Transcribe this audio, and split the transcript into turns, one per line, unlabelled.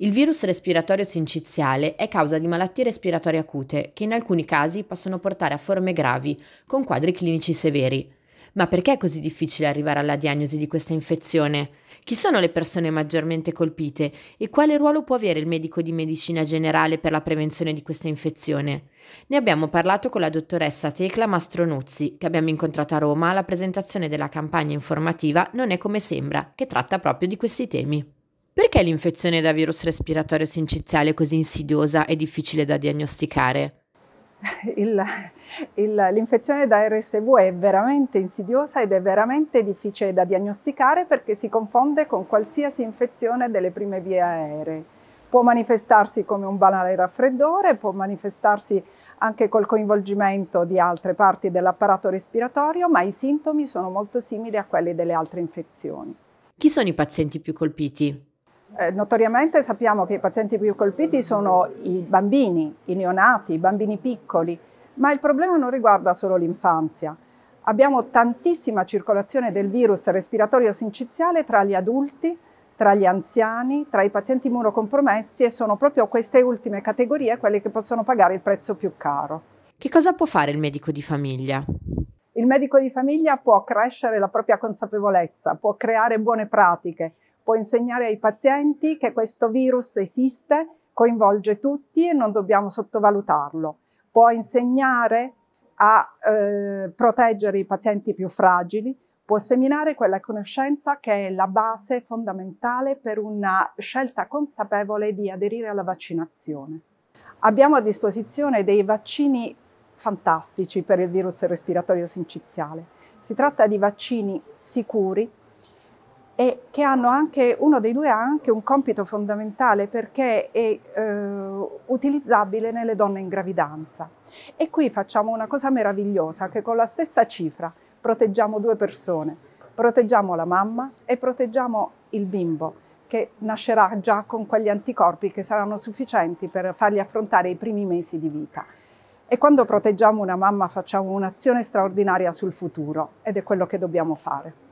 Il virus respiratorio sinciziale è causa di malattie respiratorie acute che in alcuni casi possono portare a forme gravi, con quadri clinici severi. Ma perché è così difficile arrivare alla diagnosi di questa infezione? Chi sono le persone maggiormente colpite e quale ruolo può avere il medico di medicina generale per la prevenzione di questa infezione? Ne abbiamo parlato con la dottoressa Tecla Mastronuzzi, che abbiamo incontrato a Roma alla presentazione della campagna informativa Non è come sembra, che tratta proprio di questi temi. Perché l'infezione da virus respiratorio sinciziale è così insidiosa e difficile da diagnosticare?
l'infezione da RSV è veramente insidiosa ed è veramente difficile da diagnosticare perché si confonde con qualsiasi infezione delle prime vie aeree. Può manifestarsi come un banale raffreddore, può manifestarsi anche col coinvolgimento di altre parti dell'apparato respiratorio, ma i sintomi sono molto simili a quelli delle altre infezioni.
Chi sono i pazienti più colpiti?
Eh, notoriamente sappiamo che i pazienti più colpiti sono i bambini, i neonati, i bambini piccoli, ma il problema non riguarda solo l'infanzia. Abbiamo tantissima circolazione del virus respiratorio sinciziale tra gli adulti, tra gli anziani, tra i pazienti immunocompromessi e sono proprio queste ultime categorie quelle che possono pagare il prezzo più caro. Che
cosa può fare il medico di famiglia?
Il medico di famiglia può crescere la propria consapevolezza, può creare buone pratiche, può insegnare ai pazienti che questo virus esiste, coinvolge tutti e non dobbiamo sottovalutarlo. Può insegnare a eh, proteggere i pazienti più fragili, può seminare quella conoscenza che è la base fondamentale per una scelta consapevole di aderire alla vaccinazione. Abbiamo a disposizione dei vaccini fantastici per il virus respiratorio sinciziale. Si tratta di vaccini sicuri e che hanno anche, uno dei due ha anche un compito fondamentale perché è eh, utilizzabile nelle donne in gravidanza. E qui facciamo una cosa meravigliosa che con la stessa cifra proteggiamo due persone, proteggiamo la mamma e proteggiamo il bimbo che nascerà già con quegli anticorpi che saranno sufficienti per fargli affrontare i primi mesi di vita. E quando proteggiamo una mamma facciamo un'azione straordinaria sul futuro ed è quello che dobbiamo fare.